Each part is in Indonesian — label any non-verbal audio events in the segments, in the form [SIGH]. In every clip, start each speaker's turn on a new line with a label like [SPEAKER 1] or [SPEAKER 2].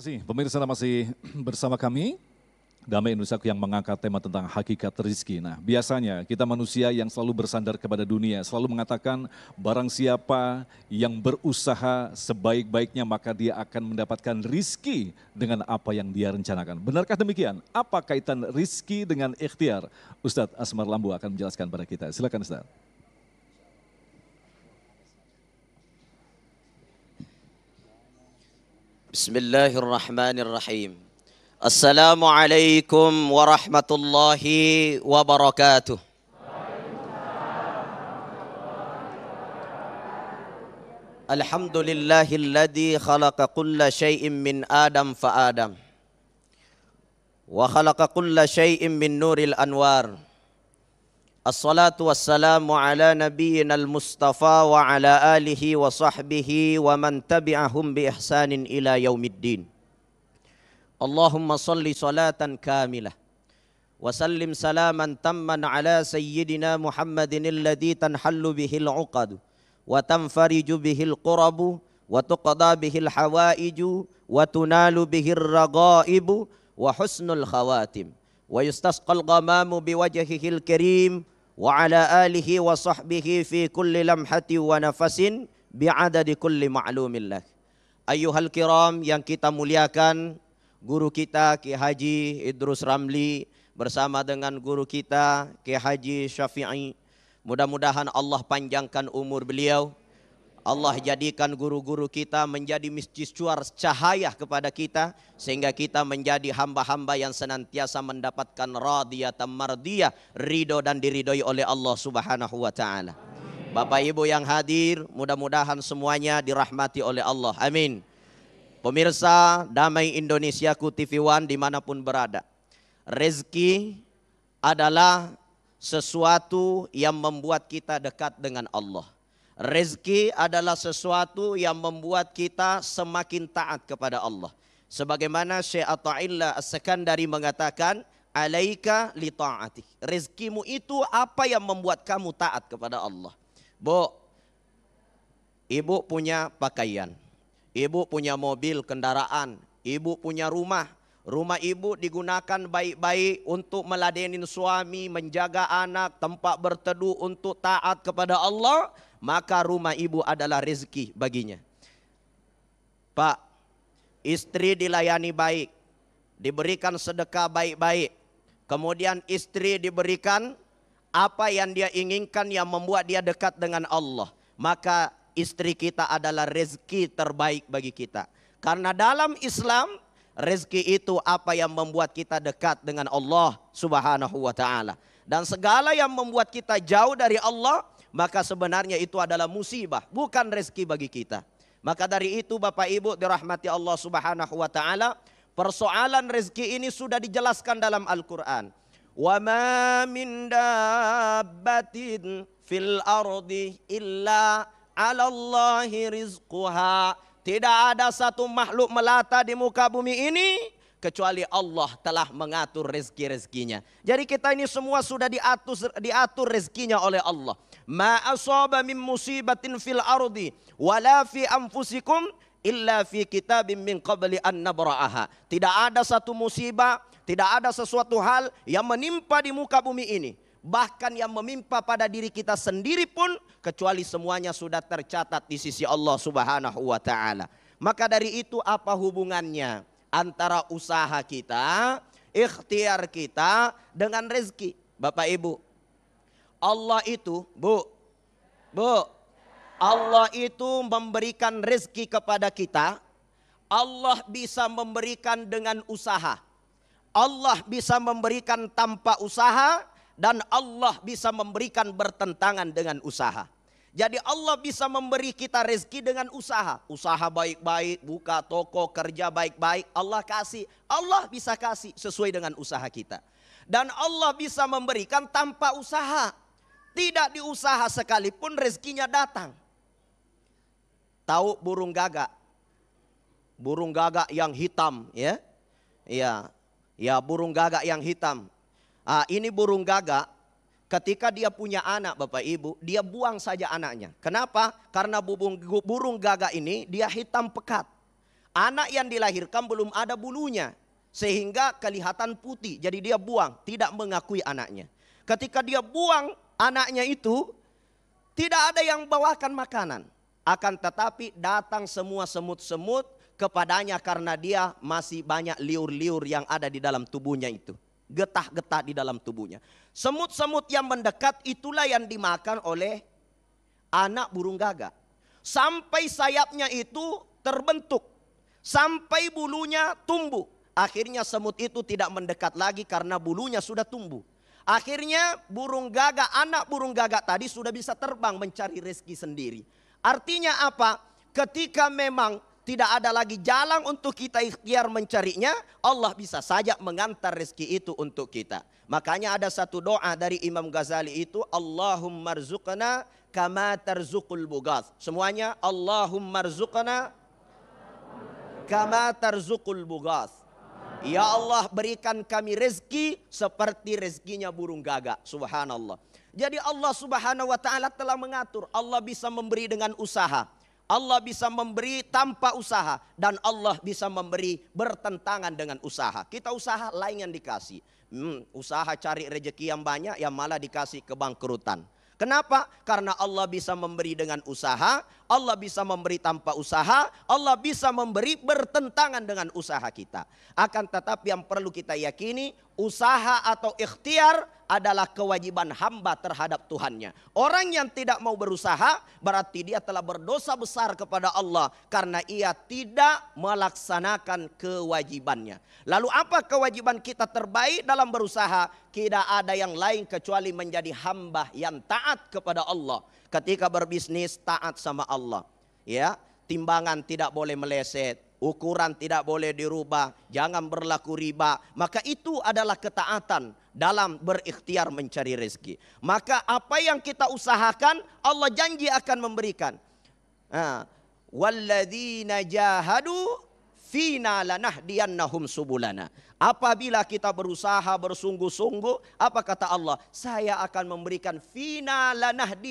[SPEAKER 1] kasih. Pemirsa masih [CLEARS THROAT] bersama kami. Damai Indonesia yang mengangkat tema tentang hakikat rizki. Nah, biasanya kita manusia yang selalu bersandar kepada dunia, selalu mengatakan barang siapa yang berusaha sebaik-baiknya maka dia akan mendapatkan rizki dengan apa yang dia rencanakan. Benarkah demikian? Apa kaitan rizki dengan ikhtiar? Ustadz Asmar Lambu akan menjelaskan pada kita. Silakan Ustadz.
[SPEAKER 2] بسم الله الرحمن الرحيم السلام عليكم ورحمة الله وبركاته الحمد لله الذي خلق كل شيء من آدم فآدم وخلق كل شيء من نور الأنوار الصلاة والسلام على نبينا المصطفى وعلى آله وصحبه ومن تبعهم بإحسان إلى يوم الدين اللهم صل صلاة كاملة وسلم سلاما تما على سيدنا محمد الذي تنحل به العقد وتنفرج به القرب وتقضى به الحوائج وتنال به الرغائب وحسن الخواتم ويستسقى الغمام بوجهه الكريم وعلى آله وصحبه في كل لمحة ونفس بعدد كل معلوم الله أيها الكرام yang kita muliakan guru kita Ki Haji Idrus Ramli bersama dengan guru kita Ki Haji Syafi'i mudah-mudahan Allah panjangkan umur beliau Allah jadikan guru-guru kita menjadi miscuar cahaya kepada kita sehingga kita menjadi hamba-hamba yang senantiasa mendapatkan radiyatan mardiyah, ridho dan diridhoi oleh Allah Subhanahu wa taala. Bapak Ibu yang hadir, mudah-mudahan semuanya dirahmati oleh Allah. Amin. Pemirsa Damai Indonesiaku TV One dimanapun berada. Rezeki adalah sesuatu yang membuat kita dekat dengan Allah. Rezeki adalah sesuatu yang membuat kita semakin taat kepada Allah. Sebagaimana Syekh Atta'illah As-Sekandari mengatakan, alaika li ta'ati. Rezekimu itu apa yang membuat kamu taat kepada Allah. Bu, ibu punya pakaian, ibu punya mobil, kendaraan, ibu punya rumah, Rumah ibu digunakan baik-baik untuk meladenin suami, menjaga anak, tempat berteduh untuk taat kepada Allah. Maka rumah ibu adalah rezeki baginya. Pak, istri dilayani baik, diberikan sedekah baik-baik. Kemudian istri diberikan apa yang dia inginkan yang membuat dia dekat dengan Allah. Maka istri kita adalah rezeki terbaik bagi kita. Karena dalam Islam Rezeki itu apa yang membuat kita dekat dengan Allah Subhanahu wa taala. Dan segala yang membuat kita jauh dari Allah, maka sebenarnya itu adalah musibah, bukan rezeki bagi kita. Maka dari itu Bapak Ibu dirahmati Allah Subhanahu wa taala, persoalan rezeki ini sudah dijelaskan dalam Al-Qur'an. Wa ma min fil ardi illa Allahi rizquha tidak ada satu makhluk melata di muka bumi ini kecuali Allah telah mengatur rezeki-rezekinya. Jadi kita ini semua sudah diatur diatur rezekinya oleh Allah. Ma asaba min musibatin fil ardi wala fi anfusikum illa fi kitabim min qabli an nabra'aha. Tidak ada satu musibah, tidak ada sesuatu hal yang menimpa di muka bumi ini bahkan yang memimpa pada diri kita sendiri pun kecuali semuanya sudah tercatat di sisi Allah Subhanahu wa taala. Maka dari itu apa hubungannya antara usaha kita, ikhtiar kita dengan rezeki? Bapak Ibu, Allah itu, Bu. Bu. Allah itu memberikan rezeki kepada kita. Allah bisa memberikan dengan usaha. Allah bisa memberikan tanpa usaha dan Allah bisa memberikan bertentangan dengan usaha. Jadi Allah bisa memberi kita rezeki dengan usaha. Usaha baik-baik, buka toko, kerja baik-baik, Allah kasih. Allah bisa kasih sesuai dengan usaha kita. Dan Allah bisa memberikan tanpa usaha. Tidak diusaha sekalipun rezekinya datang. Tahu burung gagak? Burung gagak yang hitam, ya. ya, Ya, burung gagak yang hitam Ah, ini burung gagak ketika dia punya anak Bapak Ibu, dia buang saja anaknya. Kenapa? Karena burung gagak ini dia hitam pekat. Anak yang dilahirkan belum ada bulunya sehingga kelihatan putih. Jadi dia buang, tidak mengakui anaknya. Ketika dia buang anaknya itu, tidak ada yang bawakan makanan. Akan tetapi datang semua semut-semut kepadanya karena dia masih banyak liur-liur yang ada di dalam tubuhnya itu getah-getah di dalam tubuhnya. Semut-semut yang mendekat itulah yang dimakan oleh anak burung gagak. Sampai sayapnya itu terbentuk, sampai bulunya tumbuh. Akhirnya semut itu tidak mendekat lagi karena bulunya sudah tumbuh. Akhirnya burung gagak, anak burung gagak tadi sudah bisa terbang mencari rezeki sendiri. Artinya apa? Ketika memang tidak ada lagi jalan untuk kita ikhtiar mencarinya, Allah bisa saja mengantar rezeki itu untuk kita. Makanya ada satu doa dari Imam Ghazali itu, Allahumma rzuqna kama tarzukul bugaz. Semuanya, Allahumma rzuqna kama tarzukul bugaz. Ya Allah berikan kami rezeki seperti rezekinya burung gagak. Subhanallah. Jadi Allah subhanahu wa ta'ala telah mengatur. Allah bisa memberi dengan usaha. Allah bisa memberi tanpa usaha dan Allah bisa memberi bertentangan dengan usaha. Kita usaha lain yang dikasih. Hmm, usaha cari rejeki yang banyak yang malah dikasih kebangkrutan. Kenapa? Karena Allah bisa memberi dengan usaha, Allah bisa memberi tanpa usaha, Allah bisa memberi bertentangan dengan usaha kita. Akan tetapi yang perlu kita yakini, usaha atau ikhtiar adalah kewajiban hamba terhadap Tuhannya. Orang yang tidak mau berusaha berarti dia telah berdosa besar kepada Allah karena ia tidak melaksanakan kewajibannya. Lalu apa kewajiban kita terbaik dalam berusaha? Tidak ada yang lain kecuali menjadi hamba yang taat kepada Allah. Ketika berbisnis taat sama Allah. Ya, timbangan tidak boleh meleset ukuran tidak boleh dirubah, jangan berlaku riba. Maka itu adalah ketaatan dalam berikhtiar mencari rezeki. Maka apa yang kita usahakan, Allah janji akan memberikan. Ha. Walladzina jahadu fina lanahdiyannahum subulana. Apabila kita berusaha bersungguh-sungguh, apa kata Allah? Saya akan memberikan fina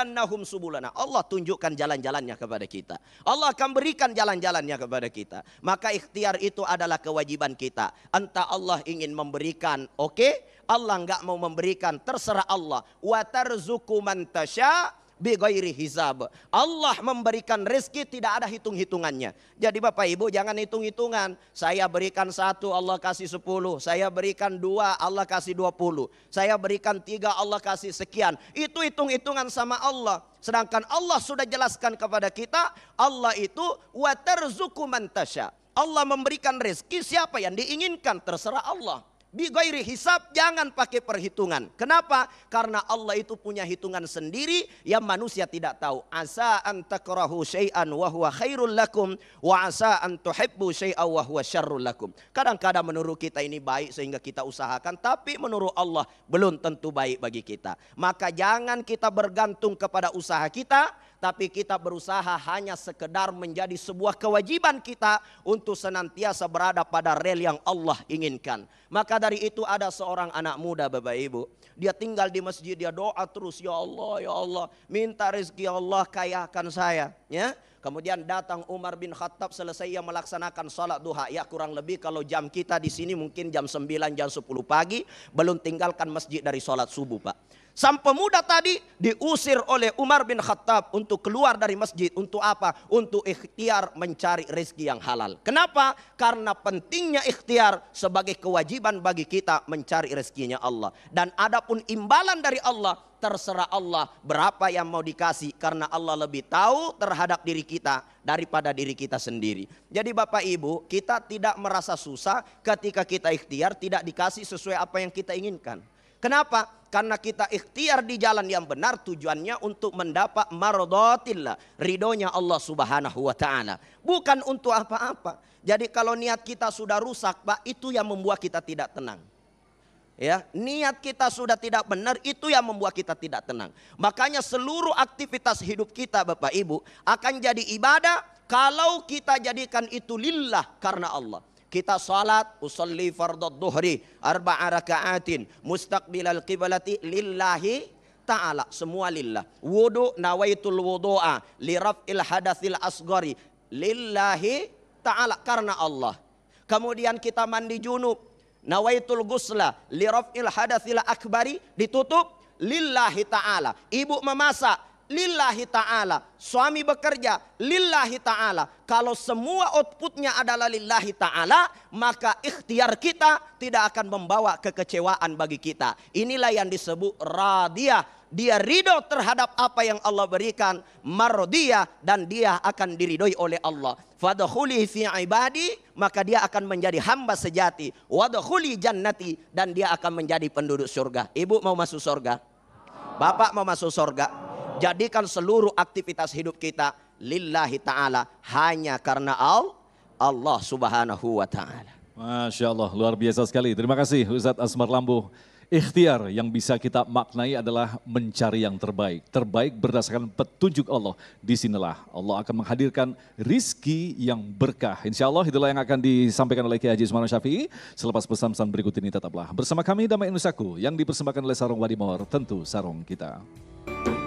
[SPEAKER 2] Nahum subulana. Allah tunjukkan jalan-jalannya kepada kita. Allah akan berikan jalan-jalannya kepada kita. Maka ikhtiar itu adalah kewajiban kita. Entah Allah ingin memberikan, oke? Okay? Allah nggak mau memberikan, terserah Allah. Wa tarzuku man tasya bigoiri hisab. Allah memberikan rezeki tidak ada hitung-hitungannya. Jadi Bapak Ibu jangan hitung-hitungan. Saya berikan satu Allah kasih sepuluh. Saya berikan dua Allah kasih dua puluh. Saya berikan tiga Allah kasih sekian. Itu hitung-hitungan sama Allah. Sedangkan Allah sudah jelaskan kepada kita. Allah itu watarzuku mantasya. Allah memberikan rezeki siapa yang diinginkan terserah Allah. Bigoiri hisap jangan pakai perhitungan. Kenapa? Karena Allah itu punya hitungan sendiri yang manusia tidak tahu. Asa antakrahu syai'an wa huwa khairul lakum wa asa an tuhibbu syai'an wa huwa syarrul lakum. Kadang-kadang menurut kita ini baik sehingga kita usahakan tapi menurut Allah belum tentu baik bagi kita. Maka jangan kita bergantung kepada usaha kita tapi kita berusaha hanya sekedar menjadi sebuah kewajiban kita untuk senantiasa berada pada rel yang Allah inginkan. Maka dari itu ada seorang anak muda Bapak Ibu, dia tinggal di masjid, dia doa terus, ya Allah, ya Allah, minta rezeki Allah kayakan saya, ya. Kemudian datang Umar bin Khattab selesai ia melaksanakan salat duha. Ya kurang lebih kalau jam kita di sini mungkin jam 9 jam 10 pagi belum tinggalkan masjid dari salat subuh, Pak. Sang pemuda tadi diusir oleh Umar bin Khattab untuk keluar dari masjid. Untuk apa? Untuk ikhtiar mencari rezeki yang halal. Kenapa? Karena pentingnya ikhtiar sebagai kewajiban bagi kita mencari rezekinya Allah. Dan adapun imbalan dari Allah, terserah Allah berapa yang mau dikasih. Karena Allah lebih tahu terhadap diri kita daripada diri kita sendiri. Jadi Bapak Ibu, kita tidak merasa susah ketika kita ikhtiar tidak dikasih sesuai apa yang kita inginkan. Kenapa? Karena kita ikhtiar di jalan yang benar tujuannya untuk mendapat mardotillah. Ridhonya Allah subhanahu wa ta'ala. Bukan untuk apa-apa. Jadi kalau niat kita sudah rusak pak itu yang membuat kita tidak tenang. Ya, niat kita sudah tidak benar itu yang membuat kita tidak tenang. Makanya seluruh aktivitas hidup kita Bapak Ibu akan jadi ibadah kalau kita jadikan itu lillah karena Allah. Kita salat usolli fardhu dhuhri arba'a raka'atin mustaqbilal qiblati lillahi ta'ala semua lillah. Wudu nawaitul wudu'a li hadatsil asghari lillahi ta'ala karena Allah. Kemudian kita mandi junub nawaitul gusla li hadatsil akbari ditutup lillahi ta'ala. Ibu memasak lillahi ta'ala. Suami bekerja lillahi ta'ala. Kalau semua outputnya adalah lillahi ta'ala, maka ikhtiar kita tidak akan membawa kekecewaan bagi kita. Inilah yang disebut radia. Dia ridho terhadap apa yang Allah berikan. Marodia dan dia akan diridhoi oleh Allah. Fadkhuli fi ibadi maka dia akan menjadi hamba sejati. Wadkhuli jannati dan dia akan menjadi penduduk surga. Ibu mau masuk surga? Bapak mau masuk surga? Jadikan seluruh aktivitas hidup kita lillahi ta'ala hanya karena Allah,
[SPEAKER 1] subhanahu wa ta'ala. Masya Allah, luar biasa sekali. Terima kasih Ustadz Asmar Lambu. Ikhtiar yang bisa kita maknai adalah mencari yang terbaik. Terbaik berdasarkan petunjuk Allah. Di sinilah Allah akan menghadirkan rizki yang berkah. Insya Allah itulah yang akan disampaikan oleh Kiai Haji Usman Syafi'i. Selepas pesan-pesan berikut ini tetaplah bersama kami Damai Nusaku yang dipersembahkan oleh Sarung Wadimor. Tentu sarung kita.